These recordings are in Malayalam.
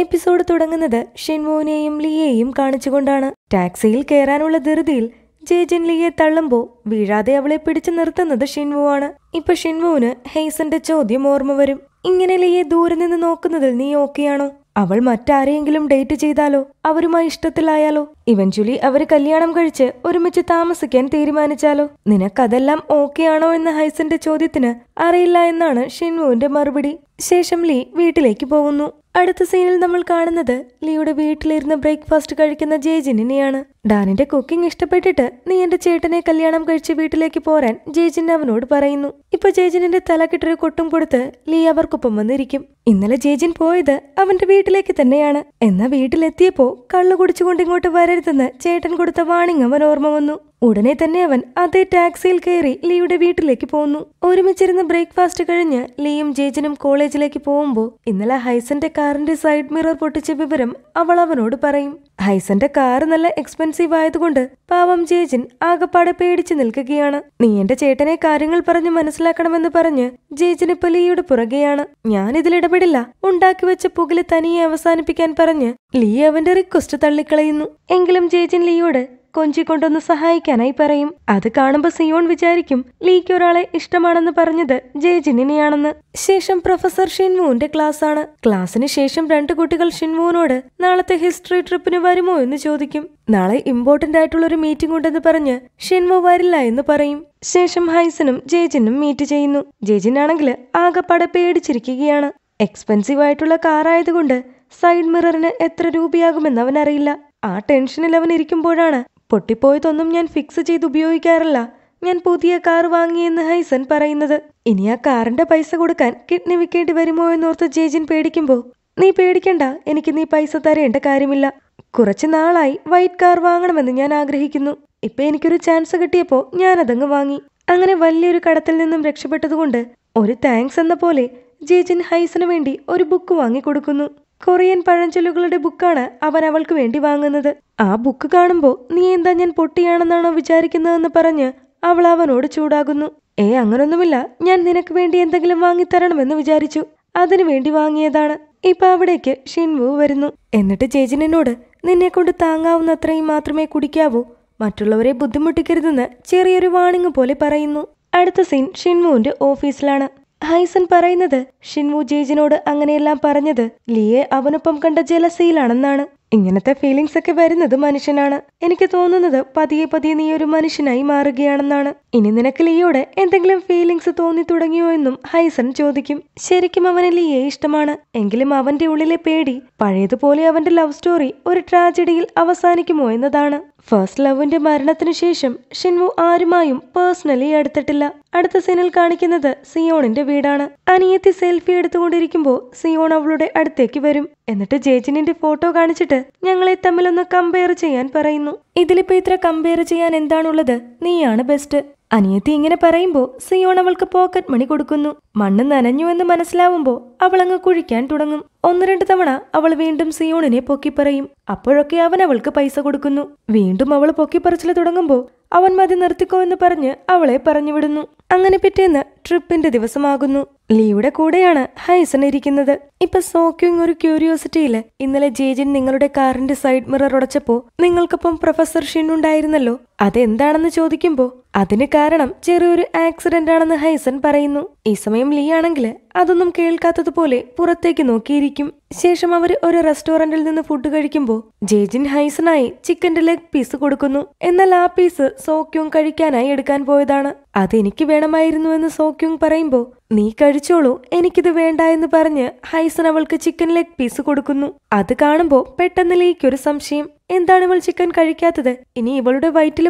എപ്പിസോഡ് തുടങ്ങുന്നത് ഷിൻമോനെയും ലിയേയും കാണിച്ചുകൊണ്ടാണ് ടാക്സിയിൽ കയറാനുള്ള ധൃതിയിൽ ജേജൻ ലിയെ തള്ളുമ്പോൾ വീഴാതെ അവളെ പിടിച്ചു നിർത്തുന്നത് ഷിൻവു ആണ് ഇപ്പൊ ഷിൻവുവിന് ഹെയ്സന്റെ ചോദ്യം ഓർമ്മ വരും ഇങ്ങനെ ലിയെ ദൂരെ നിന്ന് നോക്കുന്നതിൽ നീ ഓക്കെയാണോ അവൾ മറ്റാരെയെങ്കിലും ഡേറ്റ് ചെയ്താലോ അവരുമായി ഇഷ്ടത്തിലായാലോ ഇവഞ്ച്വലി അവർ കല്യാണം കഴിച്ച് ഒരുമിച്ച് താമസിക്കാൻ തീരുമാനിച്ചാലോ നിനക്കതെല്ലാം ആണോ എന്ന ഹൈസന്റെ ചോദ്യത്തിന് അറിയില്ല എന്നാണ് ഷിൻവുവിന്റെ മറുപടി ശേഷം ലീ വീട്ടിലേക്ക് പോകുന്നു അടുത്ത സീനിൽ നമ്മൾ കാണുന്നത് ലിയുടെ വീട്ടിലിരുന്ന് ബ്രേക്ക്ഫാസ്റ്റ് കഴിക്കുന്ന ജേജിനെയാണ് ഡാനിന്റെ കുക്കിംഗ് ഇഷ്ടപ്പെട്ടിട്ട് നീ എന്റെ ചേട്ടനെ കല്യാണം കഴിച്ച് വീട്ടിലേക്ക് പോരാൻ ജേജിൻ അവനോട് പറയുന്നു ഇപ്പൊ ജേജിനിന്റെ തലക്കിട്ടൊരു കൊട്ടും കൊടുത്ത് ലീ അവർക്കൊപ്പം വന്നിരിക്കും ഇന്നലെ ജേജിൻ പോയത് അവന്റെ വീട്ടിലേക്ക് തന്നെയാണ് എന്നാ വീട്ടിലെത്തിയപ്പോ കള്ളു കുടിച്ചുകൊണ്ട് ഇങ്ങോട്ട് വരരുതെന്ന് ചേട്ടൻ കൊടുത്ത വാണിംഗ് അവൻ ഓർമ്മ വന്നു ഉടനെ തന്നെ അവൻ അതേ ടാക്സിയിൽ കയറി ലീയുടെ വീട്ടിലേക്ക് പോന്നു ഒരുമിച്ചിരുന്ന് ബ്രേക്ക്ഫാസ്റ്റ് കഴിഞ്ഞ് ലീയും ജേജനും കോളേജിലേക്ക് പോകുമ്പോൾ ഇന്നലെ ഹൈസന്റെ കാറിന്റെ സൈഡ് മിറർ പൊട്ടിച്ച വിവരം അവൾ അവനോട് പറയും ഹൈസന്റെ കാർ നല്ല എക്സ്പെൻസീവ് ആയതുകൊണ്ട് പാവം ജേജൻ ആകപ്പാടെ പേടിച്ചു നിൽക്കുകയാണ് നീ എന്റെ ചേട്ടനെ കാര്യങ്ങൾ പറഞ്ഞു മനസ്സിലാക്കണമെന്ന് പറഞ്ഞ് ജേജന് ഇപ്പൊ ലീയുടെ പുറകെയാണ് ഞാൻ ഇതിലിടപെടില്ല ഉണ്ടാക്കി വെച്ച പുകില് തനിയെ അവസാനിപ്പിക്കാൻ പറഞ്ഞ് ലീ അവന്റെ റിക്വസ്റ്റ് തള്ളിക്കളയുന്നു എങ്കിലും ജേജൻ ലീയോട് കൊണ്ടൊന്ന് സഹായിക്കാനായി പറയും അത് കാണുമ്പോൾ സിയോൺ വിചാരിക്കും ലീക്ക് ഒരാളെ ഇഷ്ടമാണെന്ന് പറഞ്ഞത് ജയജിനിനെയാണെന്ന് ശേഷം പ്രൊഫസർ ഷിൻവുവിന്റെ ക്ലാസ് ആണ് ക്ലാസ്സിന് ശേഷം രണ്ടു കുട്ടികൾ ഷിൻവുവിനോട് നാളത്തെ ഹിസ്റ്ററി ട്രിപ്പിന് വരുമോ എന്ന് ചോദിക്കും നാളെ ഇമ്പോർട്ടന്റ് ആയിട്ടുള്ള ഒരു മീറ്റിംഗ് ഉണ്ടെന്ന് പറഞ്ഞ് ഷിൻവു വരില്ല എന്ന് പറയും ശേഷം ഹൈസനും ജേജിനും മീറ്റ് ചെയ്യുന്നു ജേജിനാണെങ്കിൽ ആകെപ്പാടെ പേടിച്ചിരിക്കുകയാണ് എക്സ്പെൻസീവ് ആയിട്ടുള്ള കാറായതുകൊണ്ട് സൈഡ് മിററിന് എത്ര രൂപയാകുമെന്ന് അവനറിയില്ല ആ ടെൻഷനിൽ അവൻ ഇരിക്കുമ്പോഴാണ് പൊട്ടിപ്പോയതൊന്നും ഞാൻ ഫിക്സ് ചെയ്ത് ഉപയോഗിക്കാറില്ല ഞാൻ പുതിയ കാർ വാങ്ങിയെന്ന് ഹൈസൻ പറയുന്നത് ഇനി ആ കാറിന്റെ പൈസ കൊടുക്കാൻ കിഡ്നി വിൽക്കേണ്ടി വരുമോ എന്നോർത്ത് ജേജിൻ പേടിക്കുമ്പോൾ നീ പേടിക്കണ്ട എനിക്ക് നീ പൈസ തരേണ്ട കാര്യമില്ല കുറച്ച് നാളായി വൈറ്റ് കാർ വാങ്ങണമെന്ന് ഞാൻ ആഗ്രഹിക്കുന്നു ഇപ്പൊ എനിക്കൊരു ചാൻസ് ഞാൻ അതങ്ങ് വാങ്ങി അങ്ങനെ വലിയൊരു കടത്തിൽ നിന്നും രക്ഷപ്പെട്ടതുകൊണ്ട് ഒരു താങ്ക്സ് എന്ന പോലെ ജേജിൻ ഹൈസന് വേണ്ടി ഒരു ബുക്ക് വാങ്ങിക്കൊടുക്കുന്നു കൊറിയൻ പഴഞ്ചൊല്ലുകളുടെ ബുക്കാണ് അവൻ അവൾക്ക് വേണ്ടി വാങ്ങുന്നത് ആ ബുക്ക് കാണുമ്പോൾ നീ എന്താ ഞാൻ പൊട്ടിയാണെന്നാണോ വിചാരിക്കുന്നതെന്ന് പറഞ്ഞ് അവൾ അവനോട് ചൂടാകുന്നു ഏ അങ്ങനൊന്നുമില്ല ഞാൻ നിനക്ക് വേണ്ടി എന്തെങ്കിലും വാങ്ങിത്തരണമെന്ന് വിചാരിച്ചു അതിനു വേണ്ടി വാങ്ങിയതാണ് ഇപ്പൊ അവിടേക്ക് ഷിൻവു വരുന്നു എന്നിട്ട് ചേച്ചിനോട് നിന്നെ കൊണ്ട് താങ്ങാവുന്നത്രയും മാത്രമേ കുടിക്കാവൂ മറ്റുള്ളവരെ ബുദ്ധിമുട്ടിക്കരുതെന്ന് ചെറിയൊരു വാണിംഗ് പോലെ പറയുന്നു അടുത്ത സീൻ ഷിൻവുവിന്റെ ഓഫീസിലാണ് ഹൈസൻ പറയുന്നത് ഷിൻവു ജേജിനോട് അങ്ങനെയെല്ലാം പറഞ്ഞത് ലിയെ അവനൊപ്പം കണ്ട ജലസയിലാണെന്നാണ് ഇങ്ങനത്തെ ഫീലിങ്സ് ഒക്കെ വരുന്നത് മനുഷ്യനാണ് എനിക്ക് തോന്നുന്നത് പതിയെ പതിയെ നീ ഒരു മനുഷ്യനായി മാറുകയാണെന്നാണ് ഇനി നിനക്ക് ലിയോടെ എന്തെങ്കിലും ഫീലിങ്സ് തോന്നി തുടങ്ങിയോ എന്നും ഹൈസൻ ചോദിക്കും ശരിക്കും അവന് ലിയെ ഇഷ്ടമാണ് എങ്കിലും അവന്റെ ഉള്ളിലെ പേടി പഴയതുപോലെ അവന്റെ ലവ് സ്റ്റോറി ഒരു ട്രാജഡിയിൽ അവസാനിക്കുമോ എന്നതാണ് ഫസ്റ്റ് ലവിന്റെ മരണത്തിനു ശേഷം ഷിൻവു ആരുമായും പേഴ്സണലി അടുത്തിട്ടില്ല അടുത്ത സീനിൽ കാണിക്കുന്നത് സിയോണിന്റെ വീടാണ് അനിയത്തി സെൽഫി എടുത്തുകൊണ്ടിരിക്കുമ്പോൾ സിയോൺ അവളുടെ അടുത്തേക്ക് വരും എന്നിട്ട് ജേജിനിന്റെ ഫോട്ടോ കാണിച്ചിട്ട് ഞങ്ങളെ തമ്മിലൊന്ന് കമ്പയർ ചെയ്യാൻ പറയുന്നു ഇതിലിപ്പോ ഇത്ര കമ്പയർ ചെയ്യാൻ എന്താണുള്ളത് നീയാണ് ബെസ്റ്റ് അനിയത്തി ഇങ്ങനെ പറയുമ്പോൾ സിയോൺ അവൾക്ക് പോക്കറ്റ് മണി കൊടുക്കുന്നു മണ്ണ് നനഞ്ഞു എന്ന് മനസ്സിലാവുമ്പോൾ അവൾ അങ്ങ് കുഴിക്കാൻ തുടങ്ങും ഒന്ന് രണ്ട് തവണ അവൾ വീണ്ടും സിയോണിനെ പൊക്കിപ്പറയും അപ്പോഴൊക്കെ അവൻ അവൾക്ക് പൈസ കൊടുക്കുന്നു വീണ്ടും അവൾ പൊക്കിപ്പറിച്ചിൽ തുടങ്ങുമ്പോൾ അവൻ മതി നിർത്തിക്കോ എന്ന് പറഞ്ഞ് അവളെ പറഞ്ഞുവിടുന്നു അങ്ങനെ പിറ്റേന്ന് ട്രിപ്പിന്റെ ദിവസമാകുന്നു ലീയുടെ കൂടെയാണ് ഹൈസൺ ഇരിക്കുന്നത് ഇപ്പൊ സോക്യുങ് ഒരു ക്യൂരിയോസിറ്റിയിൽ ഇന്നലെ ജേജിൻ നിങ്ങളുടെ കാറിന്റെ സൈഡ് മിറർ ഉടച്ചപ്പോ നിങ്ങൾക്കൊപ്പം പ്രൊഫസർ ഷിൻ ഉണ്ടായിരുന്നല്ലോ അതെന്താണെന്ന് ചോദിക്കുമ്പോ അതിന് കാരണം ചെറിയൊരു ആക്സിഡന്റ് ആണെന്ന് ഹൈസൻ പറയുന്നു ഈ സമയം ലീ ആണെങ്കിൽ അതൊന്നും കേൾക്കാത്തതുപോലെ പുറത്തേക്ക് നോക്കിയിരിക്കും ശേഷം അവർ ഒരു റെസ്റ്റോറന്റിൽ നിന്ന് ഫുഡ് കഴിക്കുമ്പോൾ ജേജിൻ ഹൈസനായി ചിക്കന്റെ ലെഗ് പീസ് കൊടുക്കുന്നു എന്നാൽ ആ പീസ് സോക്യൂങ് കഴിക്കാനായി എടുക്കാൻ പോയതാണ് അതെനിക്ക് വേണമായിരുന്നു എന്ന് സോക്യൂങ് പറയുമ്പോൾ നീ കഴിച്ചോളൂ എനിക്കിത് വേണ്ട എന്ന് പറഞ്ഞ് ഹൈസൻ അവൾക്ക് ചിക്കൻ ലെഗ് പീസ് കൊടുക്കുന്നു അത് കാണുമ്പോൾ പെട്ടെന്ന് ലീക്കൊരു സംശയം എന്താണ് ഇവൾ ചിക്കൻ കഴിക്കാത്തത് ഇനി ഇവളുടെ വയറ്റിൽ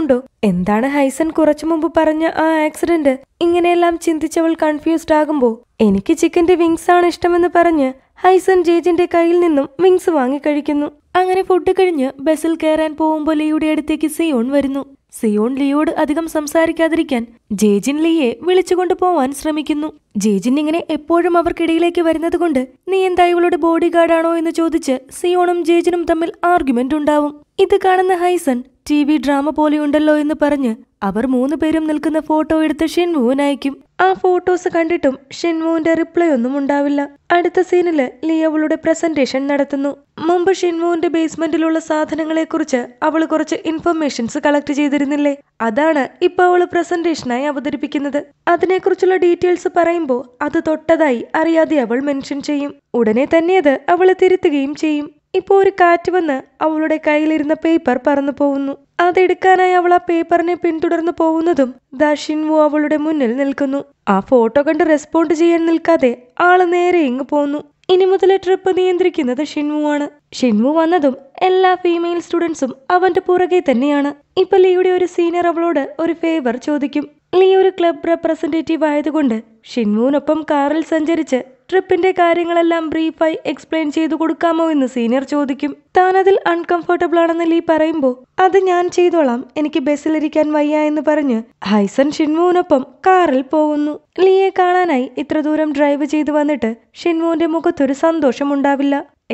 ഉണ്ടോ എന്താണ് ഹൈസൻ കുറച്ചു മുമ്പ് പറഞ്ഞ ആ ആക്സിഡന്റ് ഇങ്ങനെയെല്ലാം ചിന്തിച്ചവൾ കൺഫ്യൂസ്ഡ് ആകുമ്പോൾ എനിക്ക് ചിക്കന്റെ വിങ്സ് ആണ് ഇഷ്ടമെന്ന് പറഞ്ഞ് ഹൈസൻ ജേജിന്റെ കയ്യിൽ നിന്നും വിങ്സ് വാങ്ങി കഴിക്കുന്നു അങ്ങനെ ഫുഡ് കഴിഞ്ഞ് ബസ്സിൽ കയറാൻ പോകുമ്പോൾ ലീയുടെ അടുത്തേക്ക് സിയോൺ വരുന്നു സിയോൺ ലിയോട് അധികം സംസാരിക്കാതിരിക്കാൻ ജേജിൻ ലിയെ വിളിച്ചുകൊണ്ട് പോവാൻ ശ്രമിക്കുന്നു ജേജിൻ ഇങ്ങനെ എപ്പോഴും അവർക്കിടയിലേക്ക് വരുന്നത് കൊണ്ട് നീ എന്താ ഇവളുടെ ബോഡി ഗാർഡാണോ എന്ന് ചോദിച്ച് സിയോണും ജേജിനും തമ്മിൽ ആർഗ്യുമെന്റ് ഉണ്ടാവും ഇത് കാണുന്ന ഹൈസൺ ടി വി ഡ്രാമ പോലെയുണ്ടല്ലോ എന്ന് പറഞ്ഞ് അവർ മൂന്നുപേരും നിൽക്കുന്ന ഫോട്ടോ എടുത്ത് ഷെൻവുവിന് ആ ഫോട്ടോസ് കണ്ടിട്ടും ഷിൻമുവിന്റെ റിപ്ലൈ ഒന്നും ഉണ്ടാവില്ല അടുത്ത സീനിൽ ലിയവളുടെ പ്രസന്റേഷൻ നടത്തുന്നു മുമ്പ് ഷിൻമുവിന്റെ ബേസ്മെന്റിലുള്ള സാധനങ്ങളെ കുറിച്ച് അവൾ കുറച്ച് ഇൻഫർമേഷൻസ് കളക്ട് ചെയ്തിരുന്നില്ലേ അതാണ് ഇപ്പൊ അവൾ പ്രസന്റേഷനായി അവതരിപ്പിക്കുന്നത് അതിനെക്കുറിച്ചുള്ള ഡീറ്റെയിൽസ് പറയുമ്പോൾ അത് തൊട്ടതായി അറിയാതെ അവൾ മെൻഷൻ ചെയ്യും ഉടനെ തന്നെ അത് അവള് തിരുത്തുകയും ചെയ്യും ഇപ്പോൾ ഒരു കാറ്റ് വന്ന് അവളുടെ കയ്യിലിരുന്ന പേപ്പർ പറന്നു പോകുന്നു അതെടുക്കാനായി അവൾ ആ പേപ്പറിനെ പിന്തുടർന്നു പോകുന്നതും വു അവളുടെ മുന്നിൽ നിൽക്കുന്നു ആ ഫോട്ടോ കണ്ട് റെസ്പോണ്ട് ചെയ്യാൻ നിൽക്കാതെ ആള് നേരെ ഇങ്ങ് പോന്നു ഇനി മുതൽ ട്രിപ്പ് നിയന്ത്രിക്കുന്നത് ഷിൻവു ആണ് ഷിൻവു വന്നതും എല്ലാ ഫീമെയിൽ സ്റ്റുഡൻസും അവന്റെ പുറകെ തന്നെയാണ് ഇപ്പൊ ലീയുടെ ഒരു സീനിയർ അവളോട് ഒരു ഫേവർ ചോദിക്കും ലീ ഒരു ക്ലബ് റെപ്രസെന്റേറ്റീവ് ആയതുകൊണ്ട് ഷിൻവുവിനൊപ്പം കാറിൽ സഞ്ചരിച്ച് ട്രിപ്പിന്റെ കാര്യങ്ങളെല്ലാം ബ്രീഫായി എക്സ്പ്ലെയിൻ ചെയ്തു കൊടുക്കാമോ എന്ന് സീനിയർ ചോദിക്കും അതിൽ അൺകംഫർട്ടബിൾ ആണെന്ന് ലീ പറയുമ്പോൾ അത് ഞാൻ ചെയ്തോളാം എനിക്ക് ബസ്സിലിരിക്കാൻ വയ്യ എന്ന് പറഞ്ഞ് ഹൈസൻ ഷിൻവൂനൊപ്പം കാറിൽ പോകുന്നു ലീയെ കാണാനായി ഇത്ര ദൂരം ഡ്രൈവ് ചെയ്തു വന്നിട്ട് ഷിൻവൂന്റെ മുഖത്തൊരു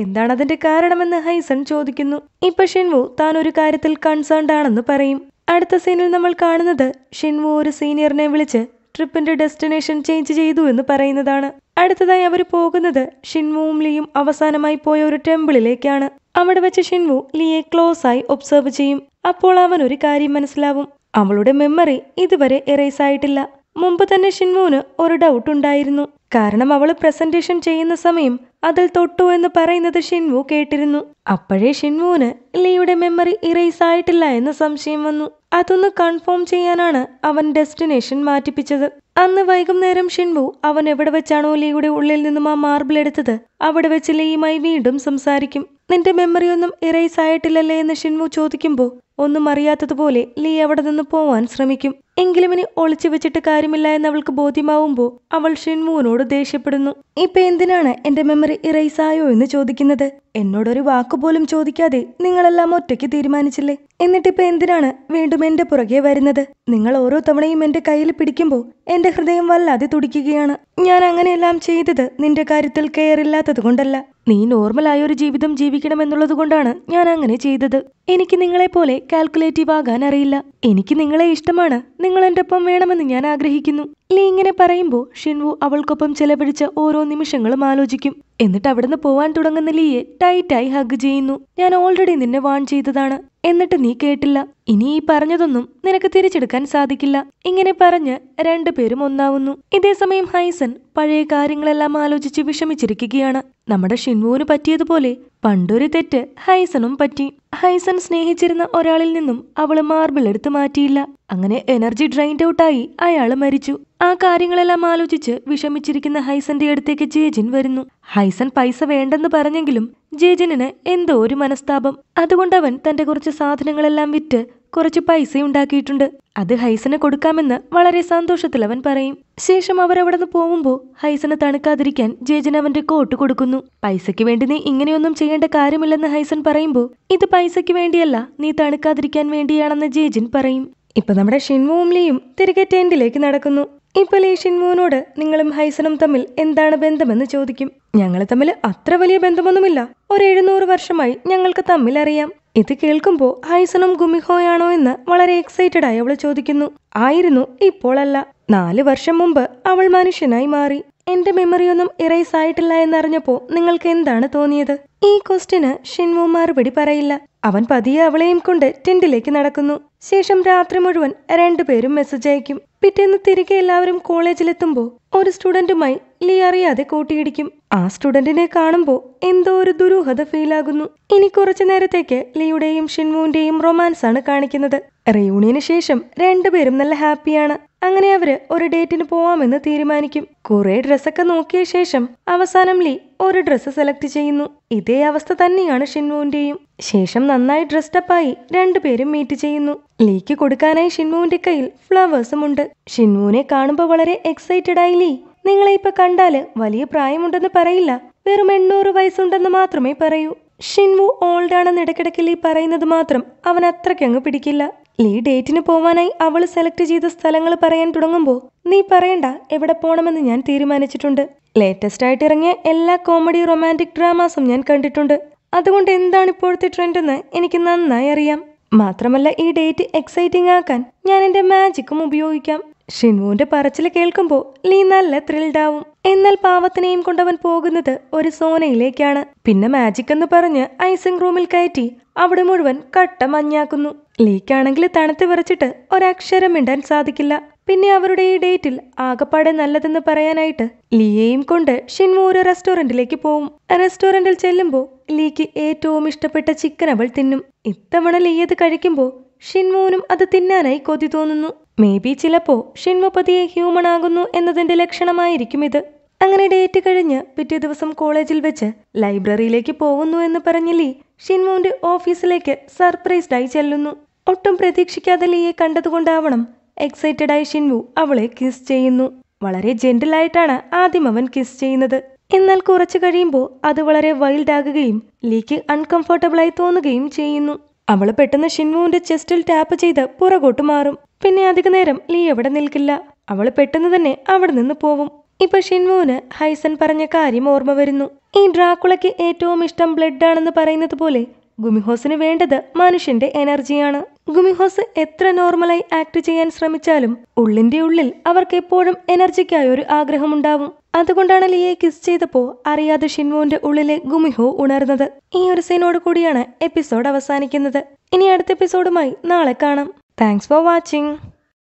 എന്താണ് അതിന്റെ കാരണമെന്ന് ഹൈസൺ ചോദിക്കുന്നു ഇപ്പൊ ഷിൻവു താൻ ഒരു കാര്യത്തിൽ കൺസേൺഡ് ആണെന്ന് പറയും അടുത്ത സീനിൽ നമ്മൾ കാണുന്നത് ഷിൻവു ഒരു സീനിയറിനെ വിളിച്ച് ട്രിപ്പിന്റെ ഡെസ്റ്റിനേഷൻ ചേഞ്ച് ചെയ്തു എന്ന് പറയുന്നതാണ് അടുത്തതായി അവർ പോകുന്നത് ഷിൻവുവും ലിയും അവസാനമായി പോയ ഒരു ടെമ്പിളിലേക്കാണ് അവിടെ വെച്ച് ഷിൻവു ലിയെ ക്ലോസ് ആയി ഒബ്സർവ് ചെയ്യും അപ്പോൾ അവൻ ഒരു കാര്യം മനസ്സിലാവും അവളുടെ മെമ്മറി ഇതുവരെ എറേസ് ആയിട്ടില്ല മുമ്പ് തന്നെ ഷിൻവുവിന് ഒരു ഡൗട്ട് ഉണ്ടായിരുന്നു കാരണം അവൾ പ്രസന്റേഷൻ ചെയ്യുന്ന സമയം അതിൽ തൊട്ടു എന്ന് പറയുന്നത് ഷിൻവു കേട്ടിരുന്നു അപ്പോഴേ ഷിൻവുവിന് ലീയുടെ മെമ്മറി ഇറേസ് ആയിട്ടില്ല എന്ന സംശയം വന്നു അതൊന്ന് കൺഫേം ചെയ്യാനാണ് അവൻ ഡെസ്റ്റിനേഷൻ മാറ്റിപ്പിച്ചത് അന്ന് വൈകുന്നേരം ഷിൻബു അവൻ എവിടെ വെച്ചാണോ ലീയുടെ ഉള്ളിൽ നിന്നും ആ മാർബിൾ എടുത്തത് അവിടെ വെച്ച് ലീയുമായി വീണ്ടും സംസാരിക്കും നിന്റെ മെമ്മറി ഒന്നും ഇറേസ് ആയിട്ടില്ലല്ലേ എന്ന് ഷിൻമു ചോദിക്കുമ്പോൾ ഒന്നും അറിയാത്തതുപോലെ ലീ അവിടെ നിന്ന് പോവാൻ ശ്രമിക്കും എങ്കിലും ഇനി ഒളിച്ചു വെച്ചിട്ട് കാര്യമില്ല എന്ന് അവൾക്ക് ബോധ്യമാവുമ്പോൾ അവൾ ഷിൻമുവിനോട് ദേഷ്യപ്പെടുന്നു ഇപ്പൊ എന്തിനാണ് എന്റെ മെമ്മറി ഇറേസ് ആയോ എന്ന് ചോദിക്കുന്നത് എന്നോടൊരു വാക്കുപോലും ചോദിക്കാതെ നിങ്ങളെല്ലാം ഒറ്റയ്ക്ക് തീരുമാനിച്ചില്ലേ എന്നിട്ടിപ്പോ എന്തിനാണ് വീണ്ടും എന്റെ പുറകെ വരുന്നത് നിങ്ങൾ ഓരോ തവണയും എന്റെ കയ്യിൽ പിടിക്കുമ്പോൾ എന്റെ ഹൃദയം വല്ലാതെ തുടിക്കുകയാണ് ഞാൻ അങ്ങനെയെല്ലാം ചെയ്തത് നിന്റെ കാര്യത്തിൽ കെയർ ഇല്ലാത്തത് കൊണ്ടല്ല നീ നോർമലായ ഒരു ജീവിതം ജീവിക്കണമെന്നുള്ളത് കൊണ്ടാണ് ഞാൻ അങ്ങനെ ചെയ്തത് എനിക്ക് നിങ്ങളെപ്പോലെ കാൽക്കുലേറ്റീവ് ആകാൻ അറിയില്ല എനിക്ക് നിങ്ങളെ ഇഷ്ടമാണ് നിങ്ങൾ എന്റെ ഒപ്പം വേണമെന്ന് ഞാൻ ആഗ്രഹിക്കുന്നു ലീ ഇങ്ങനെ പറയുമ്പോൾ ഷിൻവു അവൾക്കൊപ്പം ചെലവഴിച്ച ഓരോ നിമിഷങ്ങളും ആലോചിക്കും എന്നിട്ട് അവിടുന്ന് പോവാൻ തുടങ്ങുന്ന ലീയെ ടൈറ്റായി ഹഗ് ചെയ്യുന്നു ഞാൻ ഓൾറെഡി നിന്നെ വാൺ ചെയ്തതാണ് എന്നിട്ട് നീ കേട്ടില്ല ഇനി ഈ പറഞ്ഞതൊന്നും നിനക്ക് തിരിച്ചെടുക്കാൻ സാധിക്കില്ല ഇങ്ങനെ പറഞ്ഞ് രണ്ടുപേരും ഒന്നാവുന്നു ഇതേസമയം ഹൈസൻ പഴയ കാര്യങ്ങളെല്ലാം ആലോചിച്ച് വിഷമിച്ചിരിക്കുകയാണ് നമ്മുടെ ഷിൻവുവിന് പറ്റിയതുപോലെ പണ്ടൊരു തെറ്റ് ഹൈസണും പറ്റി ഹൈസൺ സ്നേഹിച്ചിരുന്ന ഒരാളിൽ നിന്നും അവൾ മാർബിൾ എടുത്തു മാറ്റിയില്ല അങ്ങനെ എനർജി ഡ്രൈൻഡ് ഔട്ടായി അയാൾ മരിച്ചു ആ കാര്യങ്ങളെല്ലാം ആലോചിച്ച് വിഷമിച്ചിരിക്കുന്ന ഹൈസന്റെ അടുത്തേക്ക് ജേജിൻ വരുന്നു ഹൈസൻ പൈസ വേണ്ടെന്ന് പറഞ്ഞെങ്കിലും ജേജിനിന് എന്തോ ഒരു മനസ്താപം അതുകൊണ്ട് അവൻ തന്റെ കുറച്ച് സാധനങ്ങളെല്ലാം വിറ്റ് കുറച്ച് പൈസ ഉണ്ടാക്കിയിട്ടുണ്ട് അത് ഹൈസന് കൊടുക്കാമെന്ന് വളരെ സന്തോഷത്തിൽ അവൻ പറയും ശേഷം അവർ അവിടെ നിന്ന് പോകുമ്പോൾ ഹൈസനെ തണുക്കാതിരിക്കാൻ ജേജൻ അവന്റെ കോട്ട് കൊടുക്കുന്നു പൈസയ്ക്ക് വേണ്ടി നീ ഇങ്ങനെയൊന്നും ചെയ്യേണ്ട കാര്യമില്ലെന്ന് ഹൈസൻ പറയുമ്പോൾ ഇത് പൈസയ്ക്ക് വേണ്ടിയല്ല നീ തണുക്കാതിരിക്കാൻ വേണ്ടിയാണെന്ന് ജേജൻ പറയും ഇപ്പൊ നമ്മുടെ ഷിൻമുവും ലീയും തിരികെ ടെന്റിലേക്ക് നടക്കുന്നു ഇപ്പൊ ലീ ഷിൻമുവിനോട് നിങ്ങളും ഹൈസനും തമ്മിൽ എന്താണ് ബന്ധമെന്ന് ചോദിക്കും ഞങ്ങൾ തമ്മിൽ അത്ര വലിയ ബന്ധമൊന്നുമില്ല ഒരു എഴുന്നൂറ് വർഷമായി ഞങ്ങൾക്ക് തമ്മിൽ അറിയാം ഇത് കേൾക്കുമ്പോൾ ഹൈസനും ഗുമിഹോയാണോ എന്ന് വളരെ എക്സൈറ്റഡ് ആയി അവൾ ചോദിക്കുന്നു ആയിരുന്നു ഇപ്പോളല്ല നാല് വർഷം മുമ്പ് അവൾ മനുഷ്യനായി മാറി എന്റെ മെമ്മറിയൊന്നും ഇറേസ് ആയിട്ടില്ല എന്നറിഞ്ഞപ്പോ നിങ്ങൾക്ക് എന്താണ് തോന്നിയത് ഈ ക്വസ്റ്റിന് ഷിൻമു മറുപടി പറയില്ല അവൻ പതിയെ അവളെയും കൊണ്ട് ടെന്റിലേക്ക് നടക്കുന്നു ശേഷം രാത്രി മുഴുവൻ രണ്ടുപേരും മെസ്സേജ് അയക്കും പിറ്റേന്ന് തിരികെ എല്ലാവരും കോളേജിലെത്തുമ്പോ ഒരു സ്റ്റുഡന്റുമായി ലീ അറിയാതെ കൂട്ടിയിടിക്കും ആ സ്റ്റുഡന്റിനെ കാണുമ്പോൾ എന്തോ ഒരു ദുരൂഹത ഫീലാകുന്നു ഇനി കുറച്ചു നേരത്തേക്ക് ലീയുടെയും ഷിൻമുവിന്റെയും റൊമാൻസ് ആണ് കാണിക്കുന്നത് റിയൂണിയന് ശേഷം രണ്ടുപേരും നല്ല ഹാപ്പിയാണ് അങ്ങനെ അവര് ഒരു ഡേറ്റിന് പോവാമെന്ന് തീരുമാനിക്കും കുറെ ഡ്രസ്സൊക്കെ നോക്കിയ ശേഷം അവസാനം ലീ ഒരു ഡ്രസ്സ് സെലക്ട് ചെയ്യുന്നു ഇതേ അവസ്ഥ തന്നെയാണ് ഷിൻമുവിന്റെയും ശേഷം നന്നായി ഡ്രസ്ഡപ്പായി രണ്ടുപേരും മീറ്റ് ചെയ്യുന്നു ലീക്ക് കൊടുക്കാനായി ഷിൻമുവിന്റെ കയ്യിൽ ഫ്ലവേഴ്സും ഉണ്ട് ഷിൻമുവിനെ കാണുമ്പോൾ വളരെ എക്സൈറ്റഡ് ആയി ഇനി നിങ്ങളെ ഇപ്പൊ കണ്ടാല് വലിയ പ്രായമുണ്ടെന്ന് പറയില്ല വെറും എണ്ണൂറ് വയസ്സുണ്ടെന്ന് മാത്രമേ പറയൂ ഷിൻവു ഓൾഡ് ആണെന്ന് ഇടയ്ക്കിടയ്ക്ക് ലീ പറയുന്നത് മാത്രം അവൻ അത്രക്കങ്ങ് പിടിക്കില്ല ലീ ഡേറ്റിന് പോവാനായി അവൾ സെലക്ട് ചെയ്ത സ്ഥലങ്ങൾ പറയാൻ തുടങ്ങുമ്പോൾ നീ പറയണ്ട എവിടെ പോണമെന്ന് ഞാൻ തീരുമാനിച്ചിട്ടുണ്ട് ലേറ്റസ്റ്റ് ആയിട്ട് ഇറങ്ങിയ എല്ലാ കോമഡി റൊമാൻറ്റിക് ഡ്രാമാസും ഞാൻ കണ്ടിട്ടുണ്ട് അതുകൊണ്ട് എന്താണ് ഇപ്പോഴത്തെ ട്രെൻഡ് എന്ന് എനിക്ക് നന്നായി അറിയാം മാത്രമല്ല ഈ ഡേറ്റ് എക്സൈറ്റിംഗ് ആക്കാൻ ഞാൻ എൻ്റെ മാജിക്കും ഉപയോഗിക്കാം ഷിൻവുവിന്റെ പറച്ചിൽ കേൾക്കുമ്പോൾ ലീ നല്ല ത്രിൽഡാവും എന്നാൽ പാവത്തിനെയും കൊണ്ടവൻ പോകുന്നത് ഒരു സോനയിലേക്കാണ് പിന്നെ മാജിക് എന്ന് പറഞ്ഞ് ഐസിംഗ് റൂമിൽ കയറ്റി അവിടെ മുഴുവൻ കട്ട മഞ്ഞാക്കുന്നു ലീക്കാണെങ്കിൽ തണുത്ത് വിറച്ചിട്ട് ഒരക്ഷരം മിണ്ടാൻ സാധിക്കില്ല പിന്നെ അവരുടെ ഈ ഡേറ്റിൽ ആകപ്പാടെ നല്ലതെന്ന് പറയാനായിട്ട് ലീയെയും കൊണ്ട് ഷിൻവു ഒരു റെസ്റ്റോറന്റിലേക്ക് പോവും റെസ്റ്റോറന്റിൽ ചെല്ലുമ്പോൾ ലീക്ക് ഏറ്റവും ഇഷ്ടപ്പെട്ട ചിക്കൻ അവൾ തിന്നും ഇത്തവണ ലീ അത് കഴിക്കുമ്പോൾ ഷിൻമുവിനും അത് തിന്നാനായി കൊതി തോന്നുന്നു മേ ബി ചിലപ്പോൾ ഷിൻമുപതിയെ ഹ്യൂമൺ ആകുന്നു എന്നതിന്റെ ലക്ഷണമായിരിക്കും ഇത് അങ്ങനെ ഡേറ്റ് കഴിഞ്ഞ് പിറ്റേ ദിവസം കോളേജിൽ വെച്ച് ലൈബ്രറിയിലേക്ക് പോകുന്നു എന്ന് പറഞ്ഞ ലീ ഷിൻമുവിന്റെ ഓഫീസിലേക്ക് സർപ്രൈസ്ഡായി ചെല്ലുന്നു ഒട്ടും പ്രതീക്ഷിക്കാതെ ലീയെ കണ്ടതുകൊണ്ടാവണം ആയി ഷിൻവു അവളെ കിസ് ചെയ്യുന്നു വളരെ ആയിട്ടാണ് ആദ്യം അവൻ കിസ് ചെയ്യുന്നത് എന്നാൽ കുറച്ചു കഴിയുമ്പോൾ അത് വളരെ വൈൽഡ് ആകുകയും ലീക്ക് അൺകംഫർട്ടബിൾ ആയി തോന്നുകയും ചെയ്യുന്നു അവൾ പെട്ടെന്ന് ഷിൻമുവിന്റെ ചെസ്റ്റിൽ ടാപ്പ് ചെയ്ത് പുറകോട്ട് മാറും പിന്നെ അധിക നേരം ലീ എവിടെ നിൽക്കില്ല അവൾ പെട്ടെന്ന് തന്നെ അവിടെ നിന്ന് പോവും ഇപ്പൊ ഷിൻമുവിന് ഹൈസൻ പറഞ്ഞ കാര്യം ഓർമ്മ വരുന്നു ഈ ഡ്രാക്കുളയ്ക്ക് ഏറ്റവും ഇഷ്ടം ബ്ലഡ് ആണെന്ന് പറയുന്നത് പോലെ ഗുമിഹോസിന് വേണ്ടത് മനുഷ്യന്റെ എനർജിയാണ് ഗുമിഹോസ് എത്ര നോർമലായി ആക്ട് ചെയ്യാൻ ശ്രമിച്ചാലും ഉള്ളിന്റെ ഉള്ളിൽ അവർക്ക് എപ്പോഴും എനർജിക്കായ ഒരു ആഗ്രഹമുണ്ടാവും അതുകൊണ്ടാണ് ലിയെ കിസ് ചെയ്തപ്പോൾ അറിയാതെ ഷിൻവോന്റെ ഉള്ളിലെ ഗുമിഹോ ഉണർന്നത് ഈ ഒരു സീനോട് കൂടിയാണ് എപ്പിസോഡ് അവസാനിക്കുന്നത് ഇനി അടുത്ത എപ്പിസോഡുമായി നാളെ കാണാം താങ്ക്സ് ഫോർ വാച്ചിങ്